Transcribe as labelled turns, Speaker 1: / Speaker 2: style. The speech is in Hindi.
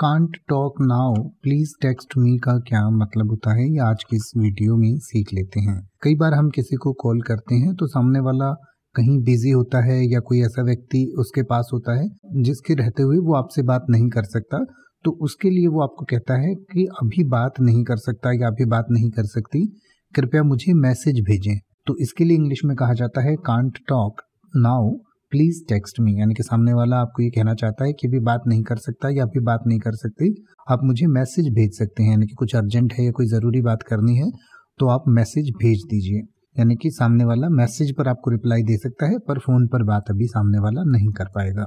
Speaker 1: can't talk now please text me का क्या मतलब होता है ये आज की इस वीडियो में सीख लेते हैं कई बार हम किसी को कॉल करते हैं तो सामने वाला कहीं बिजी होता है या कोई ऐसा व्यक्ति उसके पास होता है जिसके रहते हुए वो आपसे बात नहीं कर सकता तो उसके लिए वो आपको कहता है कि अभी बात नहीं कर सकता या अभी बात नहीं कर सकती कृपया मुझे मैसेज भेजें तो इसके लिए इंग्लिश में कहा जाता है can't talk now please text me यानी कि सामने वाला आपको ये कहना चाहता है कि अभी बात नहीं कर सकता या अभी बात नहीं कर सकती आप मुझे मैसेज भेज सकते हैं यानी कि कुछ अर्जेंट है या कोई ज़रूरी बात करनी है तो आप मैसेज भेज दीजिए यानी कि सामने वाला मैसेज पर आपको रिप्लाई दे सकता है पर फ़ोन पर बात अभी सामने वाला नहीं कर पाएगा